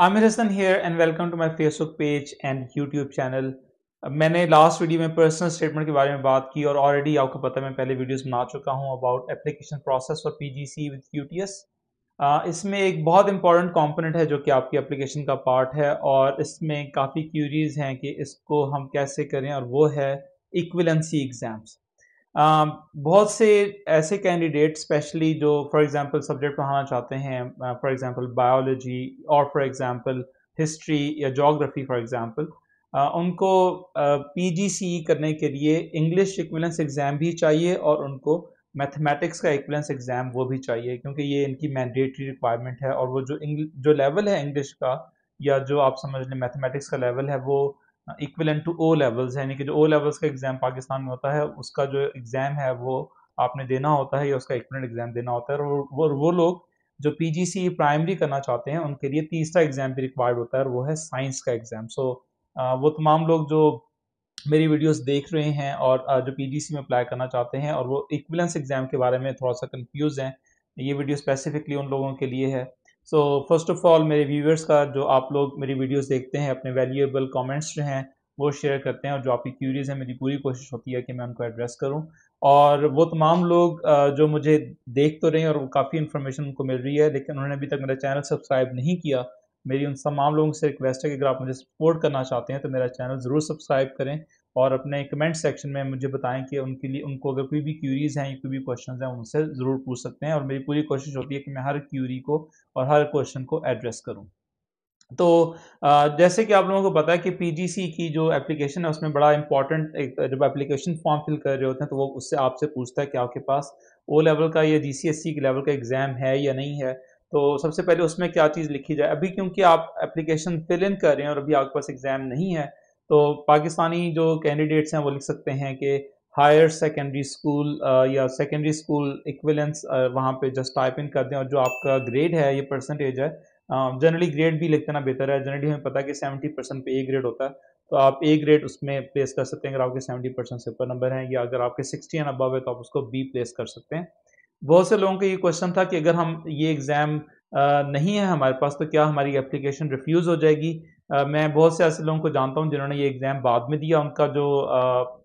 Aamir Hasan here and welcome to my Facebook page and YouTube channel मैंने last video में personal statement के बारे में बात की और ऑलरेडी आपको पता है मैं पहले वीडियोज बना चुका हूँ about application process for you with S इसमें एक बहुत इंपॉर्टेंट कॉम्पोनेंट है जो कि आपकी एप्लीकेशन का पार्ट है और इसमें काफ़ी क्यूरीज हैं कि इसको हम कैसे करें और वो है इक्विलेंसी एग्ज़ाम्स Um, बहुत से ऐसे कैंडिडेट स्पेशली जो फॉर एग्जांपल सब्जेक्ट पढ़ाना चाहते हैं फॉर एग्जांपल बायोलॉजी और फॉर एग्जांपल हिस्ट्री या जोग्राफी फॉर एग्जांपल उनको uh, e करने के लिए इंग्लिश इक्विलेंस एग्ज़ाम भी चाहिए और उनको मैथमेटिक्स का इक्विलेंस एग्ज़ाम वो भी चाहिए क्योंकि ये इनकी मैंडेटरी रिक्वायरमेंट है और वो जो जो लेवल है इंग्लिश का या जो आप समझ लें मैथमेटिक्स का लेवल है वो इक्वलेंट टू ओ लेवल्स यानी कि जो ओ लेवल्स का एग्ज़ाम पाकिस्तान में होता है उसका जो एग्ज़ाम है वो आपने देना होता है या उसका इक्विलेंट एग्ज़ाम देना होता है और वो वो लोग जो पीजीसी प्राइमरी e करना चाहते हैं उनके लिए तीसरा एग्ज़ाम भी रिक्वायर्ड होता है और वो है साइंस का एग्ज़ाम सो so, वो तमाम लोग जो मेरी वीडियोस देख रहे हैं और जो पीजीसी e में अप्लाई करना चाहते हैं और वो इक्वलेंस एग्ज़ाम के बारे में थोड़ा सा कंफ्यूज हैं ये वीडियो स्पेसिफिकली उन लोगों के लिए है सो फर्स्ट ऑफ ऑल मेरे व्यूअर्स का जो आप लोग मेरी वीडियोस देखते हैं अपने वैल्यूएबल कमेंट्स जो हैं वो शेयर करते हैं और जो आपकी क्यूरीज हैं मेरी पूरी कोशिश होती है कि मैं उनको एड्रेस करूं और वो तमाम लोग जो मुझे देख तो रहे हैं और वो काफ़ी इन्फॉर्मेशन उनको मिल रही है लेकिन उन्होंने अभी तक मेरा चैनल सब्सक्राइब नहीं किया मेरी उन तमाम लोगों से रिक्वेस्ट है कि अगर आप मुझे सपोर्ट करना चाहते हैं तो मेरा चैनल ज़रूर सब्सक्राइब करें और अपने कमेंट सेक्शन में मुझे बताएं कि उनके लिए उनको अगर कोई भी क्यूरीज़ हैं या कोई भी क्वेश्चन हैं उनसे ज़रूर पूछ सकते हैं और मेरी पूरी कोशिश होती है कि मैं हर क्यूरी को और हर क्वेश्चन को एड्रेस करूँ तो जैसे कि आप लोगों को पता है कि पीजीसी की जो एप्लीकेशन है उसमें बड़ा इंपॉर्टेंट एक जब एप्लीकेशन फॉर्म फिल कर रहे होते हैं तो वो उससे आपसे पूछता है कि आपके पास ओ लेवल का या जीसीएससी के लेवल का एग्ज़ाम है या नहीं है तो सबसे पहले उसमें क्या चीज़ लिखी जाए अभी क्योंकि आप एप्लीकेशन फिल इन कर रहे हैं और अभी आपके पास एग्ज़ाम नहीं है तो पाकिस्तानी जो कैंडिडेट्स हैं वो लिख सकते हैं कि हायर सेकेंडरी स्कूल या सेकेंडरी स्कूल इक्विलेंस वहाँ पे जस्ट टाइप इन कर दें और जो आपका ग्रेड है ये परसेंटेज है जनरली ग्रेड भी लिख देना बेहतर है जनरली हमें पता है कि सेवेंटी परसेंट पे ए ग्रेड होता है तो आप ए ग्रेड उसमें प्लेस कर सकते हैं अगर आपके सेवेंटी परसेंट से ऊपर नंबर हैं या अगर आपके सिक्सटी एंड अबव है तो आप उसको बी प्लेस कर सकते हैं बहुत से लोगों का ये क्वेश्चन था कि अगर हम ये एग्ज़ाम नहीं है हमारे पास तो क्या हमारी एप्लीकेशन रिफ्यूज़ हो जाएगी मैं बहुत से ऐसे लोगों को जानता हूँ जिन्होंने ये एग्ज़ाम बाद में दिया उनका जो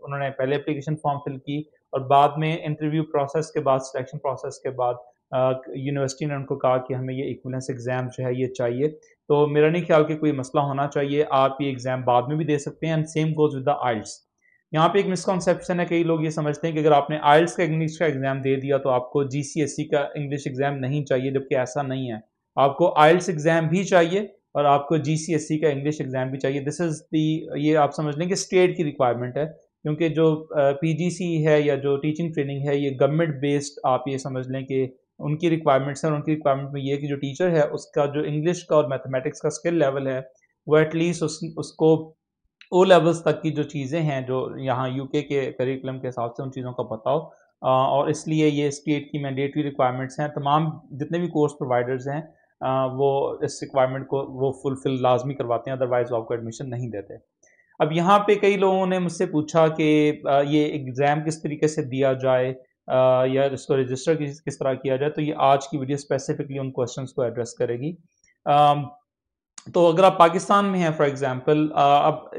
उन्होंने पहले अप्लीकेशन फॉर्म फिल की और बाद में इंटरव्यू प्रोसेस के बाद सिलेक्शन प्रोसेस के बाद यूनिवर्सिटी ने उनको कहा कि हमें ये इक्वलेंस एग्ज़ाम जो है ये चाहिए तो मेरा नहीं ख्याल कि कोई मसला होना चाहिए आप ये एग्ज़ाम बाद में भी दे सकते हैं and same goes with the aisles यहाँ पे एक मिसकॉन्सेप्शन है कई लोग ये समझते हैं कि अगर आपने आइल्स का इंग्लिश का एग्ज़ाम दे दिया तो आपको जी e का इंग्लिश एग्ज़ाम नहीं चाहिए जबकि ऐसा नहीं है आपको आइल्स एग्ज़ाम भी चाहिए और आपको जी e का इंग्लिश एग्ज़ाम भी चाहिए दिस इज़ दी ये आप समझ लें कि स्टेट की रिक्वायरमेंट है क्योंकि जो सी है या जो टीचिंग ट्रेनिंग है ये गवर्नमेंट बेस्ड आप ये समझ लें कि उनकी रिक्वायरमेंट्स हैं और उनकी रिक्वायरमेंट में ये कि जो टीचर है उसका जो इंग्लिश का और मैथमेटिक्स का स्किल लेवल है वो एटलीस्ट उस उसको ओ लेवल्स तक की जो चीज़ें हैं जो यहाँ यूके के करिकुलम के हिसाब से उन चीज़ों का बताओ और इसलिए ये स्टेट की मैंडेटरी रिक्वायरमेंट्स हैं तमाम जितने भी कोर्स प्रोवाइडर्स हैं वो इस रिक्वायरमेंट को वो फुलफिल लाजमी करवाते हैं अदरवाइज़ आपको एडमिशन नहीं देते अब यहाँ पे कई लोगों ने मुझसे पूछा कि ये एग्ज़ाम किस तरीके से दिया जाए या इसको रजिस्टर किस तरह किया जाए तो ये आज की वीडियो स्पेसिफिकली उन क्वेश्चन को एड्रेस करेगी तो अगर आप पाकिस्तान में हैं फॉर एग्ज़ाम्पल अब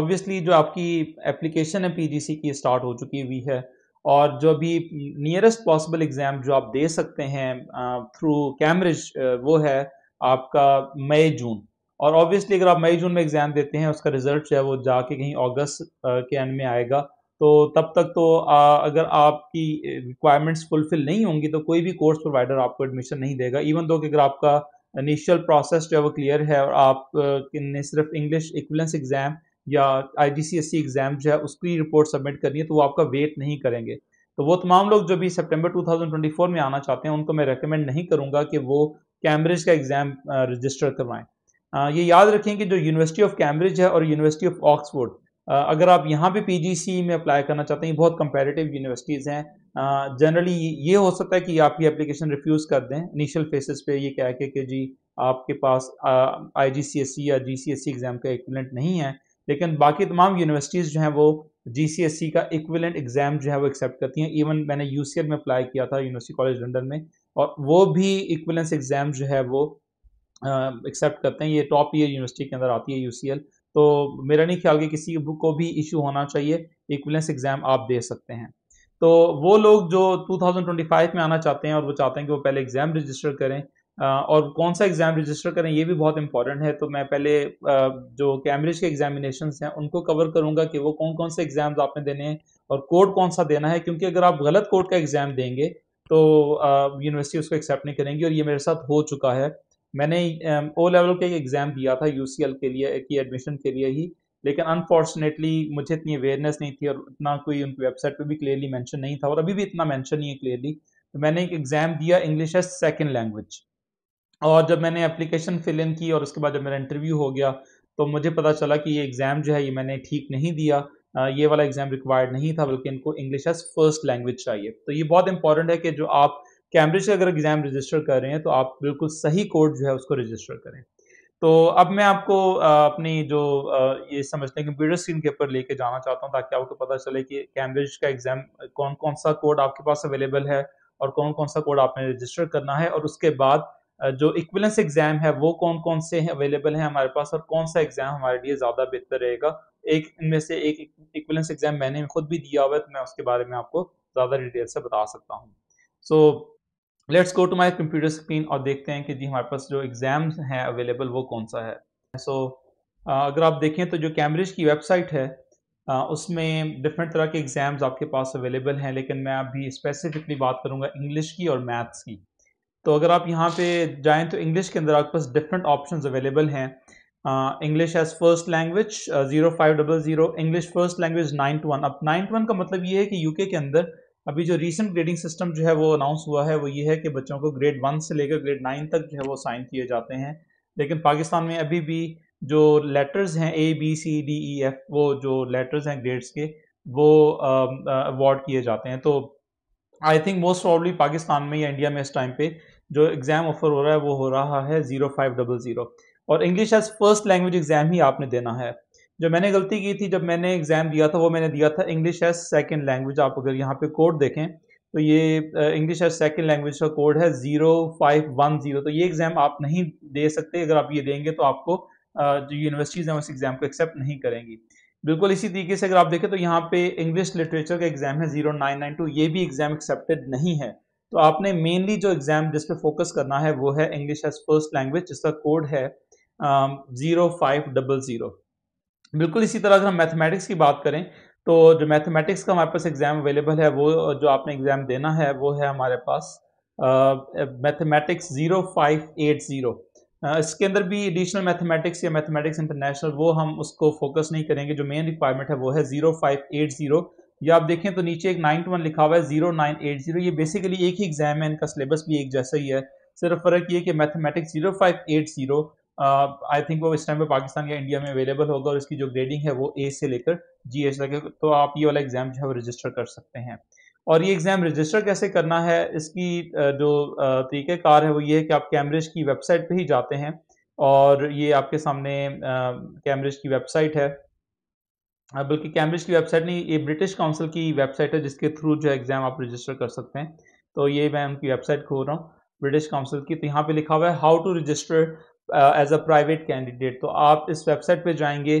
ऑब्वियसली जो आपकी एप्लीकेशन है पीजीसी की स्टार्ट हो चुकी हुई है और जो भी नियरेस्ट पॉसिबल एग्ज़ाम जो आप दे सकते हैं थ्रू कैम्ब्रिज वो है आपका मई जून और ऑब्वियसली अगर आप मई जून में एग्ज़ाम देते हैं उसका रिज़ल्ट जो है वो जाके कहीं अगस्त के एंड में आएगा तो तब तक तो आ, अगर आपकी रिक्वायरमेंट्स फुलफिल नहीं होंगी तो कोई भी कोर्स प्रोवाइडर आपको एडमिशन नहीं देगा इवन दो कि अगर आपका इनिशियल प्रोसेस जो है वो क्लियर है और आप ने सिर्फ इंग्लिश इक्वलेंस एग्ज़ाम या I D C S C exam जो है उसकी रिपोर्ट सबमिट करनी है तो वो आपका वेट नहीं करेंगे तो वो तमाम लोग जो भी सितंबर 2024 में आना चाहते हैं उनको मैं रेकमेंड नहीं करूँगा कि वो कैम्ब्रिज का एग्ज़ाम रजिस्टर करवाएं ये याद रखें कि जो यूनिवर्सिटी ऑफ कैम्ब्रिज है और यूनिवर्सिटी ऑफ ऑक्सफोर्ड अगर आप यहाँ पे पीजीसी e में अप्लाई करना चाहते हैं बहुत कंपेरेटिव यूनिवर्सिटीज़ हैं जनरली ये हो सकता है कि आप ये एप्लीकेशन रिफ्यूज़ कर दें इनिशियल फेसिस पे ये कह के कि जी आपके पास आई जी सी एस सी या G C S C exam का इक्वलेंट नहीं है लेकिन बाकी तमाम यूनिवर्सिटीज़ जो हैं वो जी e का इक्विलेंट एग्ज़ाम जो है वो एक्सेप्ट करती हैं इवन मैंने यू में अप्लाई किया था यूनिवर्सिटी कॉलेज लंडन में और वो भी इक्विलेंस एग्ज़ाम जो है वो एक्सेप्ट करते हैं ये टॉप ईयर यूनिवर्सिटी के अंदर आती है यू तो मेरा नहीं ख्याल कि किसी बुक को भी इशू होना चाहिए इक्विलेंस एग्ज़ाम आप दे सकते हैं तो वो लोग जो 2025 में आना चाहते हैं और वो चाहते हैं कि वो पहले एग्ज़ाम रजिस्टर करें और कौन सा एग्ज़ाम रजिस्टर करें ये भी बहुत इंपॉर्टेंट है तो मैं पहले जो कैम्ब्रिज के एग्जामिनेशन हैं उनको कवर करूंगा कि वो कौन कौन से एग्ज़ाम्स आपने देने हैं और कोड कौन सा देना है क्योंकि अगर आप गलत कोड का एग्ज़ाम देंगे तो यूनिवर्सिटी उसको एक्सेप्ट नहीं करेंगी और ये मेरे साथ हो चुका है मैंने ओ लेवल का एक एग्ज़ाम दिया था यू के लिए की एडमिशन के लिए ही लेकिन अनफॉर्चुनेटली मुझे इतनी अवेयरनेस नहीं थी और इतना कोई उनकी वेबसाइट पे भी क्लियरली मेंशन नहीं था और अभी भी इतना मेंशन नहीं है क्लियरली तो मैंने एक एग्ज़ाम दिया इंग्लिश एज सेकेंड लैंग्वेज और जब मैंने एप्लीकेशन फिल इन की और उसके बाद जब मेरा इंटरव्यू हो गया तो मुझे पता चला कि ये एग्ज़ाम जो है ये मैंने ठीक नहीं दिया ये वाला एग्ज़ाम रिक्वायर्ड नहीं था बल्कि इनको इंग्लिश एज फर्स्ट लैंग्वेज चाहिए तो ये बहुत इंपॉर्टेंट है कि जो आप कैम्ब्रिज का अगर एग्ज़ाम रजिस्टर कर रहे हैं तो आप बिल्कुल सही कोड जो है उसको रजिस्टर करें तो अब मैं आपको अपनी जो ये समझते हैं कंप्यूटर स्क्रीन के ऊपर लेके जाना चाहता हूँ ताकि आपको पता चले कि कैम्ब्रिज का एग्ज़ाम कौन कौन सा कोड आपके पास अवेलेबल है और कौन कौन सा कोड आपने रजिस्टर करना है और उसके बाद जो इक्विलेंस एग्जाम है वो कौन कौन से अवेलेबल है हमारे पास और कौन सा एग्जाम हमारे लिए ज्यादा बेहतर रहेगा एक इनमें से एक इक्विलेंस एग्जाम मैंने खुद भी दिया हुआ है तो मैं उसके बारे में आपको ज्यादा डिटेल से बता सकता हूँ so let's go to my computer screen और देखते हैं कि जी हमारे पास जो एग्जाम्स हैं अवेलेबल वो कौन सा है सो so, अगर आप देखें तो जो कैम्ब्रिज की वेबसाइट है उसमें डिफरेंट तरह के एग्ज़ाम्स आपके पास अवेलेबल हैं लेकिन मैं अभी स्पेसिफिकली बात करूंगा इंग्लिश की और मैथ्स की तो अगर आप यहाँ पे जाएँ तो इंग्लिश के अंदर आपके पास डिफरेंट ऑप्शन अवेलेबल हैं English as first language zero five double zero English first language nine two one अब नाइन टू वन का मतलब ये है कि यूके के अंदर अभी जो रीसेंट ग्रेडिंग सिस्टम जो है वो अनाउंस हुआ है वो ये है कि बच्चों को ग्रेड वन से लेकर ग्रेड नाइन तक जो है वो साइन किए जाते हैं लेकिन पाकिस्तान में अभी भी जो लेटर्स हैं A B C D E F वो जो लेटर्स हैं ग्रेड्स के वो अवार्ड um, uh, किए जाते हैं तो I think most probably Pakistan में या इंडिया में इस टाइम पे जो एग्ज़ाम ऑफर हो रहा है वो हो रहा है ज़ीरो फाइव डबल ज़ीरो और English as first language exam ही आपने देना है जो मैंने गलती की थी जब मैंने एग्ज़ाम दिया था वो मैंने दिया था इंग्लिश एज सेकेंड लैंग्वेज आप अगर यहाँ पे कोड देखें तो ये इंग्लिश एज सेकेंड लैंग्वेज का कोड है ज़ीरो फाइव वन ज़ीरो तो ये एग्ज़ाम आप नहीं दे सकते अगर आप ये देंगे तो आपको जो यूनिवर्सिटीज़ हैं उस एग्ज़ाम को एक्सेप्ट नहीं करेंगी बिल्कुल इसी तरीके से अगर आप देखें तो यहाँ पे इंग्लिश लिटरेचर का एग्ज़ाम है जीरो नाइन नाइन टू ये भी एग्ज़ाम एक्सेप्टेड नहीं है तो आपने मेनली जो एग्ज़ाम जिस पे फोकस करना है वो है इंग्लिश एज फर्स्ट लैंग्वेज जिसका कोड है ज़ीरो फाइव डबल ज़ीरो बिल्कुल इसी तरह अगर हम मैथमेटिक्स की बात करें तो जो मैथमेटिक्स का हमारे पास एग्ज़ाम अवेलेबल है वो जो आपने एग्ज़ाम देना है वो है हमारे पास mathematics zero five eight zero इसके अंदर भी एडिशनल मैथमेटिक्स या मैथमेटिक्स इंटरनेशनल वो हम उसको फोकस नहीं करेंगे जो मेन रिक्वायरमेंट है वो है ज़ीरो फाइव एट ज़ीरो या आप देखें तो नीचे एक नाइन वन लिखा हुआ है जीरो नाइन एट जीरो ये बेसिकली एक ही एग्जाम है इनका सिलेबस भी एक जैसा ही है सिर्फ फर्क ये कि mathematics zero five eight zero I think वो इस टाइम पे पाकिस्तान या इंडिया में अवेलेबल होगा और इसकी जो ग्रेडिंग है वो ए से लेकर जी एच तक तो आप ये वाला एग्ज़ाम जो है वो रजिस्टर कर सकते हैं और ये एग्ज़ाम रजिस्टर कैसे करना है इसकी uh, जो uh, तरीक़ेकार है वो ये है कि आप कैम्ब्रिज की वेबसाइट पर ही जाते हैं और ये आपके सामने कैम्ब्रिज uh, की वेबसाइट है हाँ, बल्कि कैम्ब्रिज की वेबसाइट नहीं ये ब्रिटिश काउंसिल की वेबसाइट है जिसके थ्रू जो एग्ज़ाम आप रजिस्टर कर सकते हैं तो ये मैं उनकी वेबसाइट खोल रहा हूँ ब्रिटिश काउंसिल की तो यहाँ पे लिखा हुआ है how to register as a private candidate तो आप इस वेबसाइट पे जाएंगे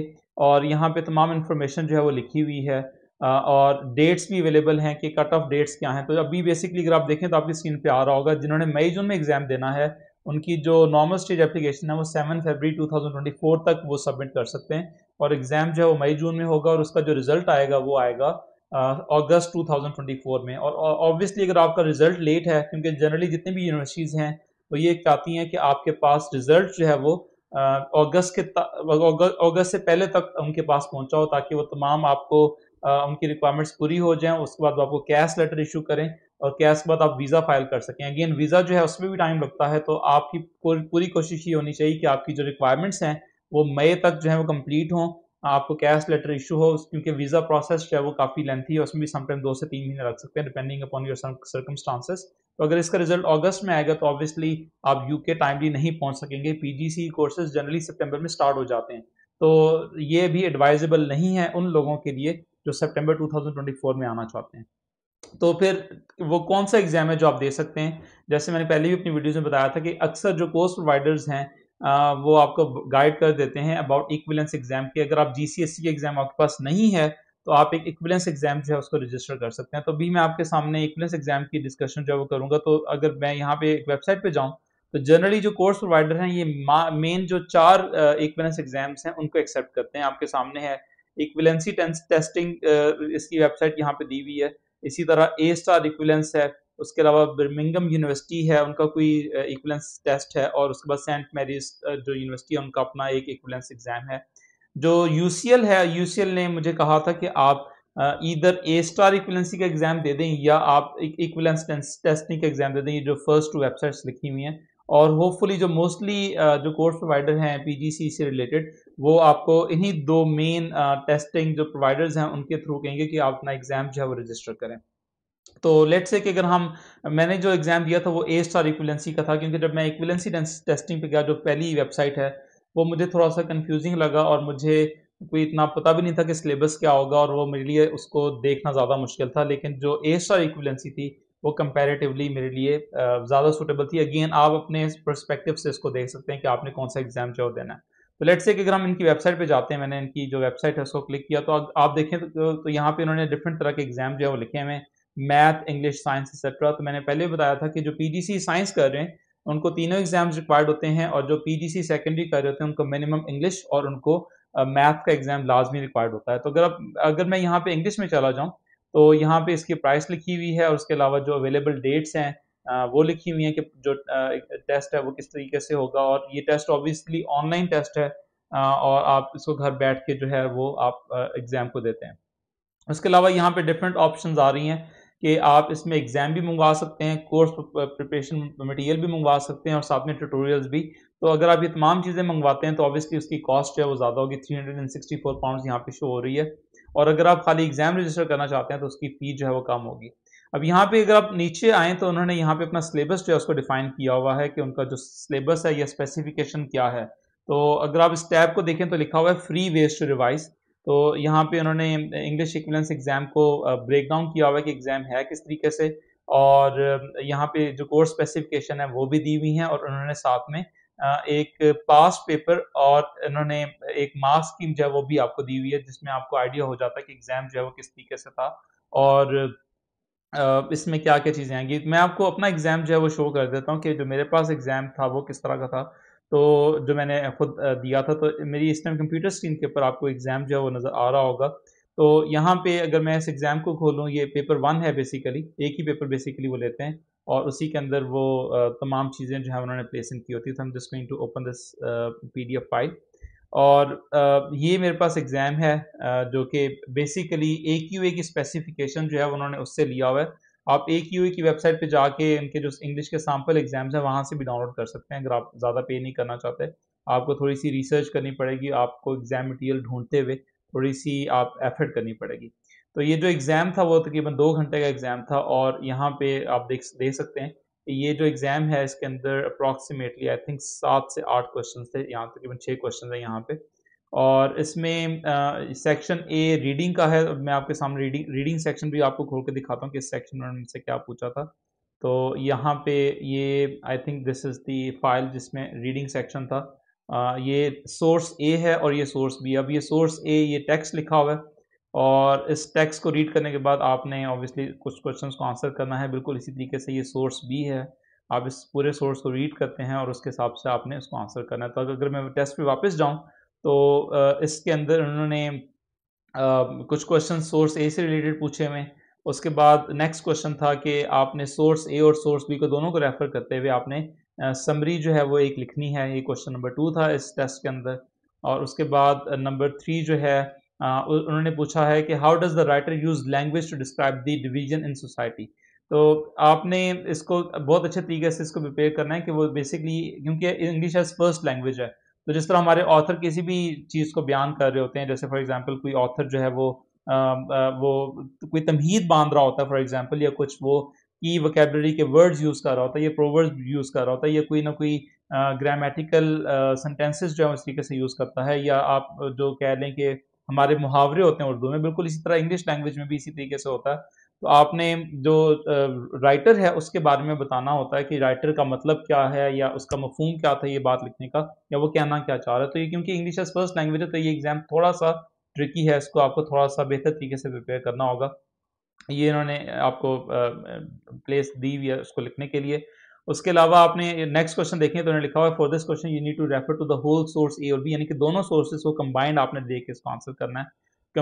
और यहाँ पे तमाम इन्फॉर्मेशन जो है वो लिखी हुई है uh, और डेट्स भी अवेलेबल हैं कि कट ऑफ डेट्स क्या हैं तो अभी बेसिकली अगर आप देखें तो आपकी स्क्रीन पे आ रहा होगा जिन्होंने मई जून में एग्ज़ाम देना है उनकी जो नॉर्मल स्टेज एप्लीकेशन है वो सेवन फेबरी टू तक वो सबमिट कर सकते हैं और एग्ज़ाम जो है वो मई जून में होगा और उसका जो रिज़ल्ट आएगा वो आएगा अगस्त uh, 2024 में और ऑब्वियसली अगर आपका रिज़ल्ट लेट है क्योंकि जनरली जितनी भी यूनिवर्सिटीज़ हैं वो ये चाहती हैं कि आपके पास रिज़ल्ट जो है वो अगस्त के अगस्त से पहले तक उनके पास पहुंचा हो ताकि वो तमाम आपको uh, उनकी रिक्वायरमेंट्स पूरी हो जाएं उसके बाद वो आपको कैश लेटर इशू करें और कैश के बाद आप वीज़ा फाइल कर सकें अगेन वीज़ा जो है उसमें भी टाइम लगता है तो आपकी पूरी कोशिश ये होनी चाहिए कि आपकी जो रिक्वायरमेंट्स हैं वो मई तक जो है वो कंप्लीट हो आपको कैश लेटर इशू हो क्योंकि वीज़ा प्रोसेस जो है वो काफ़ी लेंथी है उसमें भी समटाइम दो से तीन महीने लग सकते हैं डिपेंडिंग अपॉन योर सर्कमस्टांसेस तो अगर इसका रिजल्ट अगस्त में आएगा तो ऑब्वियसली आप यूके टाइमली नहीं पहुंच सकेंगे पीजीसी कोर्सेज जनरली सितंबर में स्टार्ट हो जाते हैं तो ये भी एडवाइजेबल नहीं है उन लोगों के लिए जो सितंबर 2024 में आना चाहते हैं तो फिर वो कौन सा एग्ज़ाम है जो आप दे सकते हैं जैसे मैंने पहले भी अपनी वीडियोज़ में बताया था कि अक्सर जो कोर्स प्रोवाइडर्स हैं वो आपको गाइड कर देते हैं अबाउट इक्विलेंस एग्जाम की अगर आप जी के एग्जाम आपके पास नहीं है तो आप एक इक्विलेंस एग्जाम जो है उसको रजिस्टर कर सकते हैं तो भी मैं आपके सामने इक्विलेंस एग्जाम की डिस्कशन जो है वो करूंगा तो अगर मैं यहाँ पे एक वेबसाइट पे जाऊँ तो जनरली जो कोर्स प्रोवाइडर हैं ये मेन जो चार इक्विलेंस एग्जाम्स हैं उनको एक्सेप्ट करते हैं आपके सामने है इक्विलेंसी टेस्टिंग इसकी वेबसाइट यहाँ पे दी हुई है इसी तरह ए स्टार इक्विलेंस है उसके अलावा बर्मिंगम यूनिवर्सिटी है उनका कोई इक्वलेंस टेस्ट है और उसके बाद सेंट मैरीज जो यूनिवर्सिटी है उनका अपना एक इक्वलेंस एग्ज़ाम है जो यू है यू ने मुझे कहा था कि आप इधर ए स्टार इक्वलेंसी का एग्ज़ाम दे दें या आप इक्वलेंस टेस्टिंग का एग्ज़ाम दे दें ये जो फर्स्ट टू वेबसाइट्स लिखी हुई हैं और होपफुली जो मोस्टली जो कोर्स प्रोवाइडर हैं पीजीसी से रिलेटेड वो आपको इन्हीं दो मेन टेस्टिंग जो प्रोवाइडर्स हैं उनके थ्रू कहेंगे कि आप अपना एग्ज़ाम जो है वो रजिस्टर करें तो लेट से कि अगर हम मैंने जो एग्ज़ाम दिया था वो ए स्टार इक्विलेंसी का था क्योंकि जब मैं इक्विलेंसी टेस्टिंग पे गया जो पहली वेबसाइट है वो मुझे थोड़ा सा कंफ्यूजिंग लगा और मुझे कोई इतना पता भी नहीं था कि सिलेबस क्या होगा और वो मेरे लिए उसको देखना ज़्यादा मुश्किल था लेकिन जो ए स्टार इक्विलेंसी थी वो कंपेरेटिवली मेरे लिए ज़्यादा सूटेबल थी अगेन आप अपने परस्पेक्टिव से इसको देख सकते हैं कि आपने कौन सा एग्ज़ाम जो देना है तो लेट्स से अगर हम इनकी वेबसाइट पे जाते हैं मैंने इनकी जो वेबसाइट है उसको क्लिक किया तो आप देखें तो, तो यहाँ पे उन्होंने डिफरेंट तरह के एग्जाम जो है वो लिखे हुए हैं मैथ इंग्लिश साइंस एक्सेट्रा तो मैंने पहले बताया था कि जो पी साइंस कर रहे हैं उनको तीनों एग्जाम्स रिक्वायर्ड होते हैं और जो सी सेकेंडरी कर रहे होते हैं उनको मिनिमम इंग्लिश और उनको मैथ uh, का एग्जाम लाजमी रिक्वायर्ड होता है तो अगर आप अगर मैं यहाँ पे इंग्लिश में चला जाऊँ तो यहाँ पे इसकी प्राइस लिखी हुई है और उसके अलावा जो अवेलेबल डेट्स हैं वो लिखी हुई हैं कि जो टेस्ट है वो किस तरीके से होगा और ये टेस्ट ऑब्वियसली ऑनलाइन टेस्ट है और आप इसको घर बैठ के जो है वो आप एग्ज़ाम को देते हैं उसके अलावा यहाँ पे डिफरेंट ऑप्शंस आ रही हैं कि आप इसमें एग्ज़ाम भी मंगवा सकते हैं कोर्स प्रिपरेशन मटेरियल भी मंगवा सकते हैं और साथ में ट्यूटोरियल्स भी तो अगर आप ये तमाम चीज़ें मंगवाते हैं तो ऑब्वियसली उसकी कॉस्ट जो है वो ज़्यादा होगी three hundred and sixty four pound यहाँ पे शो हो रही है और अगर आप खाली एग्ज़ाम रजिस्टर करना चाहते हैं तो उसकी फीस जो है वो कम होगी अब यहाँ पे अगर आप नीचे आएँ तो उन्होंने यहाँ पे अपना सिलेबस जो है उसको डिफाइन किया हुआ है कि उनका जो सिलेबस है या स्पेसिफिकेशन क्या है तो अगर आप इस टैब को देखें तो लिखा हुआ है फ्री वेस्ट टू रिवाइज तो यहाँ पे उन्होंने इंग्लिश इक्वलेंस एग्ज़ाम को ब्रेक डाउन किया हुआ है कि एग्ज़ाम है किस तरीके से और यहाँ पे जो कोर्स स्पेसिफिकेशन है वो भी दी हुई है और उन्होंने साथ में एक पास पेपर और उन्होंने एक मार्क्स स्कीम जो है वो भी आपको दी हुई है जिसमें आपको आइडिया हो जाता है कि एग्ज़ाम जो है वो किस तरीके से था और इसमें क्या क्या चीज़ें आएंगी मैं आपको अपना एग्ज़ाम जो है वो शो कर देता हूँ कि जो मेरे पास एग्ज़ाम था वो किस तरह का था तो जो मैंने खुद दिया था तो मेरी इस टाइम कंप्यूटर स्क्रीन के ऊपर आपको एग्ज़ाम जो है वो नज़र आ रहा होगा तो यहाँ पे अगर मैं इस एग्ज़ाम को खोलूँ ये पेपर वन है बेसिकली एक ही पेपर बेसिकली वो लेते हैं और उसी के अंदर वो तमाम चीज़ें जो है उन्होंने प्लेस इन की होती है तो हम just to open this P D F file और ये मेरे पास एग्ज़ाम है जो कि बेसिकली एक यू ए की स्पेसिफिकेशन जो है उन्होंने उससे लिया हुआ है आप ए की की वेबसाइट पे जाके इनके जो इंग्लिश के सैम्पल एग्जाम्स हैं वहाँ से भी डाउनलोड कर सकते हैं अगर आप ज़्यादा पे नहीं करना चाहते आपको थोड़ी सी रिसर्च करनी पड़ेगी आपको एग्ज़ाम मटेरियल ढूंढते हुए थोड़ी सी आप एफर्ट करनी पड़ेगी तो ये जो एग्ज़ाम था वो तकरीबन दो घंटे का एग्ज़ाम था और यहाँ पे आप देख देख सकते हैं ये जो एग्ज़ाम है इसके अंदर अप्रॉक्सीमेटली आई थिंक सात से आठ क्वेश्चन थे यहाँ तकरीबन छः क्वेश्चन है यहाँ पे और इसमें सेक्शन ए रीडिंग का है मैं आपके सामने रीडिंग रीडिंग सेक्शन भी आपको खोल के दिखाता हूँ कि इस सेक्शन में हमसे क्या पूछा था तो यहाँ पे ये I think this is the file जिसमें रीडिंग सेक्शन था आ, ये सोर्स ए है और ये सोर्स बी अब ये सोर्स ए ये टेक्स्ट लिखा हुआ है और इस टेक्स्ट को रीड करने के बाद आपने ऑब्वियसली कुछ क्वेश्चंस को आंसर करना है बिल्कुल इसी तरीके से ये सोर्स बी है आप इस पूरे सोर्स को रीड करते हैं और उसके हिसाब से आपने इसको आंसर करना है तो अगर मैं टेस्ट पर वापस जाऊँ तो इसके अंदर उन्होंने कुछ क्वेश्चन सोर्स ए से रिलेटेड पूछे हुए उसके बाद नेक्स्ट क्वेश्चन था कि आपने सोर्स ए और सोर्स बी को दोनों को रेफर करते हुए आपने समरी जो है वो एक लिखनी है ये क्वेश्चन नंबर टू था इस टेस्ट के अंदर और उसके बाद नंबर थ्री जो है उन्होंने पूछा है कि how does the writer use language to describe the division in society तो आपने इसको बहुत अच्छे तरीके से इसको प्रिपेयर करना है कि वो बेसिकली क्योंकि इंग्लिश एज फर्स्ट लैंग्वेज है तो जिस तरह हमारे ऑथर किसी भी चीज़ को बयान कर रहे होते हैं जैसे फॉर एग्जांपल कोई ऑथर जो है वो आ, आ, वो कोई तमहीद बांध रहा होता है फॉर एग्जांपल या कुछ वो की वकेबलरी के वर्ड्स यूज़ कर रहा होता है या प्रोवर्ड यूज़ कर रहा होता है या कोई ना कोई ग्रामेटिकल सेंटेंसेस जो है उस तरीके से यूज़ करता है या आप जो कह लें कि हमारे मुहावरे होते हैं उर्दू में बिल्कुल इसी तरह इंग्लिश लैंग्वेज में भी इसी तरीके से होता है तो आपने जो राइटर है उसके बारे में बताना होता है कि राइटर का मतलब क्या है या उसका मफहम क्या था ये बात लिखने का या वो कहना क्या चाह रहा है तो ये क्योंकि इंग्लिश एज फर्स्ट लैंग्वेज है तो ये एग्ज़ाम थोड़ा सा ट्रिकी है इसको आपको थोड़ा सा बेहतर तरीके से प्रिपेयर करना होगा ये इन्होंने आपको प्लेस दी हुई है उसको लिखने के लिए उसके अलावा आपने नेक्स्ट क्वेश्चन देखें तो उन्होंने लिखा हुआ है for this question you need to refer to the whole source A और बी यानी कि दोनों सोर्सेज को कंबाइंड आपने देख के इसको आंसर करना है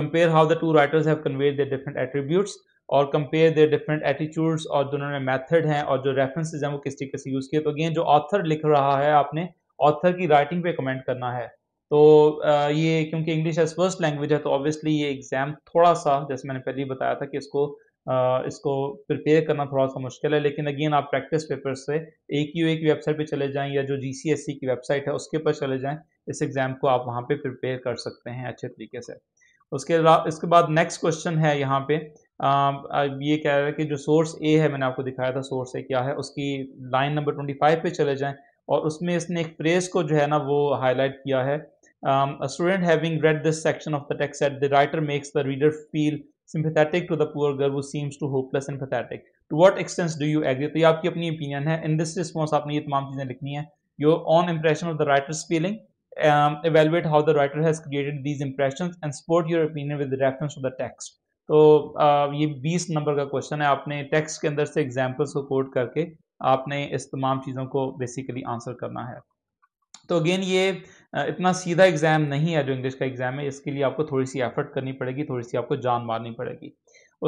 compare how the two writers have conveyed the different attributes और कंपेयर देर डिफरेंट एटीट्यूड्स और जो उन्होंने मेथड हैं और जो रेफरेंसेज हैं वो किस तरीके से यूज़ किए तो अगेन जो ऑथर लिख रहा है आपने ऑथर की राइटिंग पे कमेंट करना है तो ये क्योंकि इंग्लिश एज फर्स्ट लैंग्वेज है तो ऑब्वियसली ये एग्ज़ाम थोड़ा सा जैसे मैंने पहले ही बताया था कि इसको इसको प्रिपेयर करना थोड़ा सा मुश्किल है लेकिन अगेन आप प्रैक्टिस पेपर से एक यू एक वेबसाइट पे चले जाएं या जो जी सी एस सी की वेबसाइट है उसके पर चले जाएं इस एग्ज़ाम को आप वहाँ पे प्रिपेयर कर सकते हैं अच्छे तरीके से उसके इसके बाद नेक्स्ट क्वेश्चन है यहाँ पे Um, ये कह रहा है कि जो सोर्स ए है मैंने आपको दिखाया था सोर्स ए क्या है उसकी लाइन नंबर 25 पे चले जाएं और उसमें इसने एक फ्रेज को जो है ना वो हाईलाइट किया है student having read this section of the text at the writer makes the reader feel sympathetic to the poor girl who seems too hopeless sympathetic to what extent do you agree तो ये आपकी अपनी opinion है in this response आपने ये तमाम चीज़ें लिखनी है your own impression of the writer's feeling Um, evaluate how the writer has created these impressions and support your opinion with the reference to तो ये बीस नंबर का क्वेश्चन है आपने टेक्स्ट के अंदर से एग्जाम्पल्स को कोट करके आपने इस तमाम चीज़ों को बेसिकली आंसर करना है तो अगेन ये इतना सीधा एग्ज़ाम नहीं है जो इंग्लिश का एग्ज़ाम है इसके लिए आपको थोड़ी सी एफर्ट करनी पड़ेगी थोड़ी सी आपको जान मारनी पड़ेगी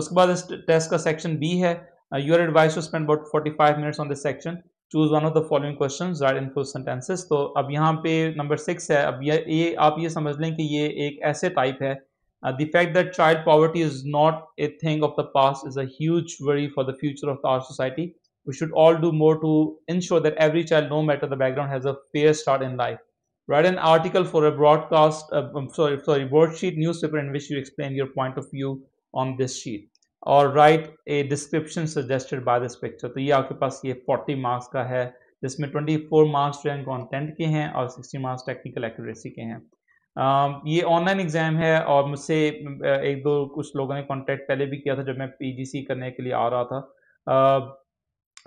उसके बाद इस टेस्ट का सेक्शन बी है you are advise to spend about forty five minutes on this section choose one of the following question write in full sentences तो अब यहाँ पे नंबर सिक्स है अब ये, ये आप ये समझ लें कि ये एक ऐसे टाइप है Uh, the fact that child poverty is not a thing of the past is a huge worry for the future of our society. We should all do more to ensure that every child, no matter the background, has a fair start in life. Write an article for a broadcast, uh, i um, sorry, sorry, worksheet newspaper in which you explain your point of view on this sheet. or write a description suggested by this picture. So ये आपके पास ये 40 marks का है जिसमें 24 marks जो है content के हैं और 60 marks टेक्निकल एक्यूरेसी के हैं Um, ये ऑनलाइन एग्ज़ाम है और मुझसे एक दो कुछ लोगों ने कांटेक्ट पहले भी किया था जब मैं पीजीसी करने के लिए आ रहा था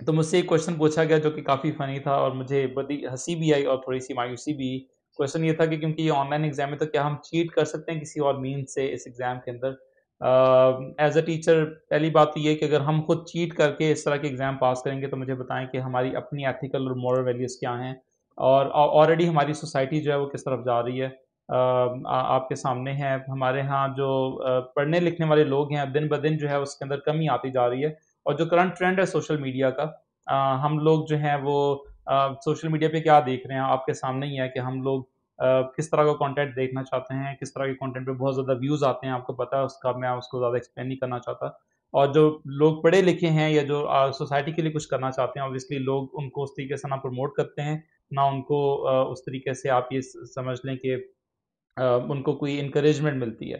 तो मुझसे एक क्वेश्चन पूछा गया जो कि काफ़ी फनी था और मुझे बड़ी हंसी भी आई और थोड़ी सी मायूसी भी क्वेश्चन ये था कि क्योंकि ये ऑनलाइन एग्ज़ाम है तो क्या हम चीट कर सकते हैं किसी और मीन से इस एग्ज़ाम के अंदर एज अ टीचर पहली बात तो ये कि अगर हम खुद चीट करके इस तरह के एग्ज़ाम पास करेंगे तो मुझे बताएं कि हमारी अपनी एथिकल और मॉरल वैल्यूज़ क्या हैं और ऑलरेडी हमारी सोसाइटी जो है वो किस तरफ जा रही है आपके सामने है हमारे यहाँ जो पढ़ने लिखने वाले लोग हैं दिन ब दिन जो है उसके अंदर कमी आती जा रही है और जो करंट ट्रेंड है सोशल मीडिया का हम लोग जो हैं वो सोशल मीडिया पे क्या देख रहे हैं आपके सामने ही है कि हम लोग किस तरह का कंटेंट देखना चाहते हैं किस तरह के कंटेंट पे बहुत ज़्यादा व्यूज़ आते हैं आपको पता है उसका मैं उसको ज़्यादा एक्सप्लेन नहीं करना चाहता और जो लोग पढ़े लिखे हैं या जो सोसाइटी के लिए कुछ करना चाहते हैं ऑब्वियसली लोग उनको उस तरीके से ना प्रमोट करते हैं ना उनको उस तरीके से आप ये समझ लें कि उनको कोई इंकरेजमेंट मिलती है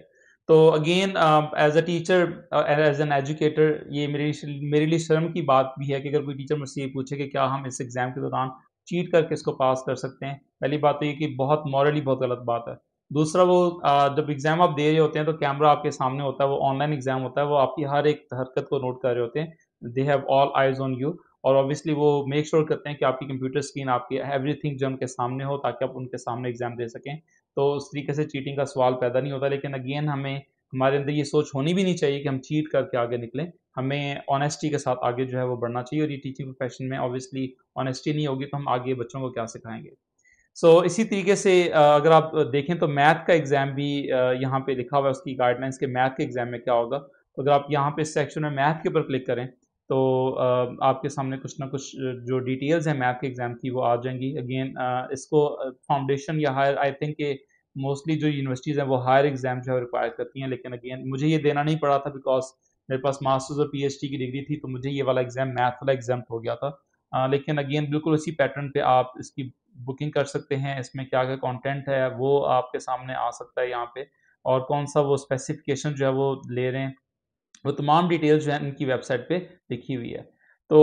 तो again as a teacher as an educator ये मेरे मेरे लिए शर्म की बात भी है कि अगर कोई टीचर मुझसे ये पूछे कि क्या हम इस एग्ज़ाम के दौरान चीट करके इसको पास कर सकते हैं पहली बात तो ये कि बहुत मॉरली बहुत गलत बात है दूसरा वो जब एग्ज़ाम आप दे रहे होते हैं तो कैमरा आपके सामने होता है वो ऑनलाइन एग्ज़ाम होता है वो आपकी हर एक हरकत को नोट कर रहे होते हैं they have all eyes on you और ऑब्वियसली वो मेक श्योर sure करते हैं कि आपकी कंप्यूटर स्क्रीन एवरी एवरीथिंग जो उनके सामने हो ताकि आप उनके सामने एग्ज़ाम दे सकें तो उस तरीके से चीटिंग का सवाल पैदा नहीं होता लेकिन अगेन हमें हमारे अंदर ये सोच होनी भी नहीं चाहिए कि हम चीट करके आगे निकलें हमें ऑनेस्टी के साथ आगे जो है वो बढ़ना चाहिए और ये टीचिंग प्रोफेशन में ऑब्वियसली ऑनेस्टी नहीं होगी तो हम आगे बच्चों को क्या सिखाएंगे सो so, इसी तरीके से अगर आप देखें तो मैथ का एग्ज़ाम भी यहाँ पे लिखा हुआ है उसकी गाइडलाइंस के मैथ के एग्ज़ाम में क्या होगा तो अगर आप यहाँ पे सेक्शन में मैथ के ऊपर क्लिक करें तो आपके सामने कुछ ना कुछ जो डिटेल्स हैं मैथ के एग्ज़ाम की वो आ जाएंगी अगेन इसको फाउंडेशन या हायर आई थिंक के मोस्टली जो यूनिवर्सिटीज़ हैं वो हायर एग्ज़ाम जो है रिक्वायर करती हैं लेकिन अगेन मुझे ये देना नहीं पड़ा था बिकॉज मेरे पास मास्टर्स और पीएचडी की डिग्री थी तो मुझे ये वाला एग्ज़ाम मैथ वाला एग्ज़ाम हो गया था आ, लेकिन अगेन बिल्कुल उसी पैटर्न पे आप इसकी बुकिंग कर सकते हैं इसमें क्या क्या कंटेंट है वो आपके सामने आ सकता है यहाँ पे और कौन सा वो स्पेसिफिकेशन जो है वो ले रहे हैं वो तमाम डिटेल्स जो है उनकी वेबसाइट पे लिखी हुई है तो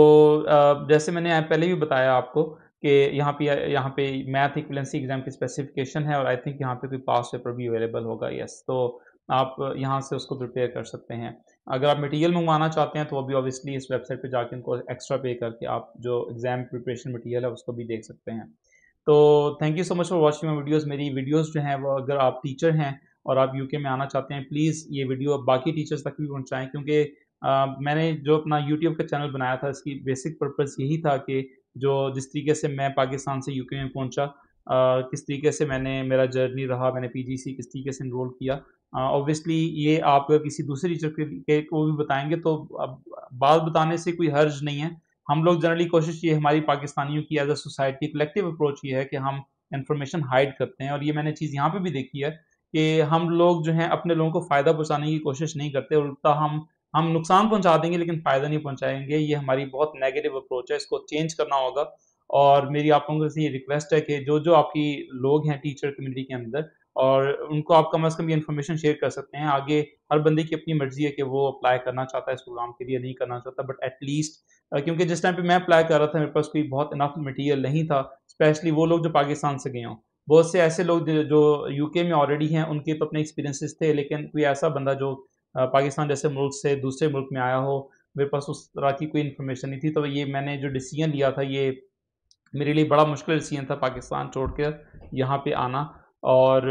जैसे मैंने पहले भी बताया आपको कि यहाँ पे यहाँ पे मैथ इक्वलेंसी एग्जाम की स्पेसिफिकेशन है और आई थिंक यहाँ पे कोई पास पेपर भी अवेलेबल होगा यस तो आप यहाँ से उसको प्रिपेयर कर सकते हैं अगर आप मटेरियल मंगवाना चाहते हैं तो वो भी ऑब्वियसली इस वेबसाइट पे जाके उनको एक्स्ट्रा पे करके आप जो एग्ज़ाम प्रिपरेशन मटेरियल है उसको भी देख सकते हैं तो thank you so much for watching my videos मेरी वीडियोज़ जो हैं वो अगर आप टीचर हैं और आप यूके में आना चाहते हैं प्लीज़ ये वीडियो आप बाकी टीचर्स तक भी पहुँचाएँ क्योंकि मैंने जो अपना यूट्यूब का चैनल बनाया था इसकी बेसिक पर्पज़ यही था कि जो जिस तरीके से मैं पाकिस्तान से यूके में पहुँचा किस तरीके से मैंने मेरा जर्नी रहा मैंने पी किस तरीके से इनरोल किया ऑब्वियसली ये आप किसी दूसरे टीचर के को भी बताएंगे तो अब बात बताने से कोई हर्ज नहीं है हम लोग जनरली कोशिश ये हमारी पाकिस्तानियों की as a society collective approach ये है कि हम इन्फॉर्मेशन हाइड करते हैं और ये मैंने चीज़ यहाँ पे भी देखी है कि हम लोग जो हैं अपने लोगों को फ़ायदा पहुंचाने की कोशिश नहीं करते उल्टा हम हम नुकसान पहुंचा देंगे लेकिन फ़ायदा नहीं पहुंचाएंगे ये हमारी बहुत नेगेटिव अप्रोच है इसको चेंज करना होगा और मेरी आप लोगों से ये रिक्वेस्ट है कि जो जो आपकी लोग हैं टीचर कम्युनिटी के अंदर और उनको आप कम अज़ कम ये इन्फॉर्मेशन शेयर कर सकते हैं आगे हर बंदे की अपनी मर्जी है कि वो अप्लाई करना चाहता है इस प्रोग्राम के लिए नहीं करना चाहता बट एटलीस्ट क्योंकि जिस टाइम पे मैं अप्लाई कर रहा था मेरे पास कोई बहुत इनफ मटेरियल नहीं था स्पेशली वो लोग जो पाकिस्तान से गए हों बहुत से ऐसे लोग जो यूके में ऑलरेडी हैं उनके तो अपने एक्सपीरियंसेस थे लेकिन कोई ऐसा बंदा जो पाकिस्तान जैसे मुल्क से दूसरे मुल्क में आया हो मेरे पास उस तरह की कोई इन्फॉर्मेशन नहीं थी तो ये मैंने जो डिसीजन लिया था ये मेरे लिए बड़ा मुश्किल डिसीजन था पाकिस्तान छोड़ कर यहाँ पर आना और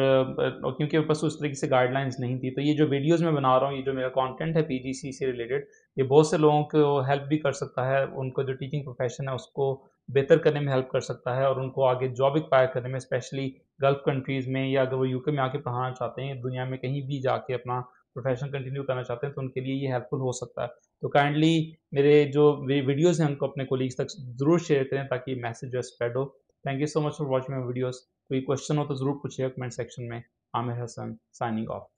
क्योंकि मेरे पास उस तरीके से गाइडलाइंस नहीं थी तो ये जो वीडियोस मैं बना रहा हूँ ये जो मेरा कंटेंट है पीजीसी से रिलेटेड ये बहुत से लोगों को हेल्प भी कर सकता है उनको जो टीचिंग प्रोफेशन है उसको बेहतर करने में हेल्प कर सकता है और उनको आगे जॉब एक्वायर करने में स्पेशली गल्फ कंट्रीज़ में या अगर वो यूके में आके पढ़ाना चाहते हैं दुनिया में कहीं भी जाके अपना प्रोफेशन कंटिन्यू करना चाहते हैं तो उनके लिए ये हेल्पफुल हो सकता है तो काइंडली मेरे जो वीडियोज़ हैं उनको अपने कोलीग्स तक ज़रूर शेयर करें ताकि मैसेज जो स्प्रेड हो thank you so much for watching my videos कोई क्वेश्चन हो तो ज़रूर पूछिएगा कमेंट सेक्शन में आमिर हसन साइनिंग ऑफ